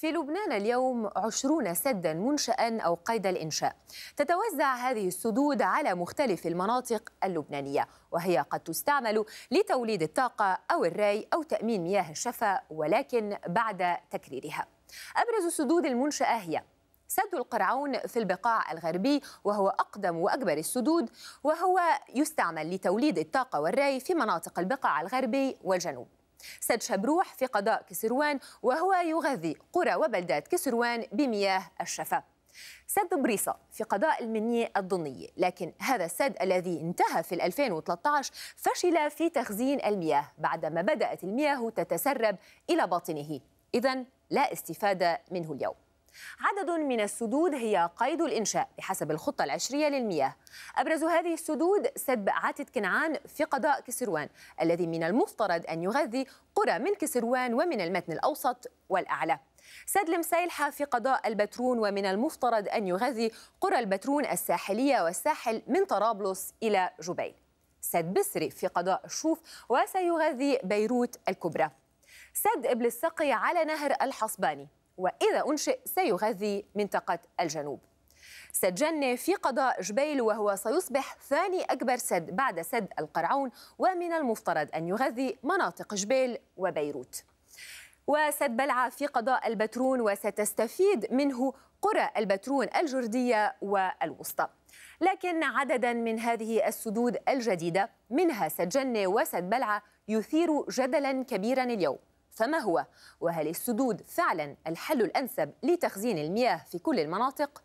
في لبنان اليوم عشرون سدا منشأ أو قيد الإنشاء تتوزع هذه السدود على مختلف المناطق اللبنانية وهي قد تستعمل لتوليد الطاقة أو الري أو تأمين مياه الشفاء ولكن بعد تكريرها أبرز السدود المنشأة هي سد القرعون في البقاع الغربي وهو أقدم وأكبر السدود وهو يستعمل لتوليد الطاقة والري في مناطق البقاع الغربي والجنوب سد شبروح في قضاء كسروان وهو يغذي قرى وبلدات كسروان بمياه الشفا سد بريصة في قضاء المنية الضنية لكن هذا السد الذي انتهى في 2013 فشل في تخزين المياه بعدما بدأت المياه تتسرب إلى باطنه إذا لا استفادة منه اليوم عدد من السدود هي قيد الإنشاء بحسب الخطة العشرية للمياه أبرز هذه السدود سد عاتة كنعان في قضاء كسروان الذي من المفترض أن يغذي قرى من كسروان ومن المتن الأوسط والأعلى سد المسيلحة في قضاء البترون ومن المفترض أن يغذي قرى البترون الساحلية والساحل من طرابلس إلى جبيل سد بسري في قضاء الشوف وسيغذي بيروت الكبرى سد إبل السقي على نهر الحصباني وإذا أنشئ سيغذي منطقة الجنوب سد جنة في قضاء جبيل وهو سيصبح ثاني أكبر سد بعد سد القرعون ومن المفترض أن يغذي مناطق جبيل وبيروت وسد بلعة في قضاء البترون وستستفيد منه قرى البترون الجردية والوسطى لكن عددا من هذه السدود الجديدة منها سد جنة وسد بلعة يثير جدلا كبيرا اليوم فما هو؟ وهل السدود فعلا الحل الأنسب لتخزين المياه في كل المناطق؟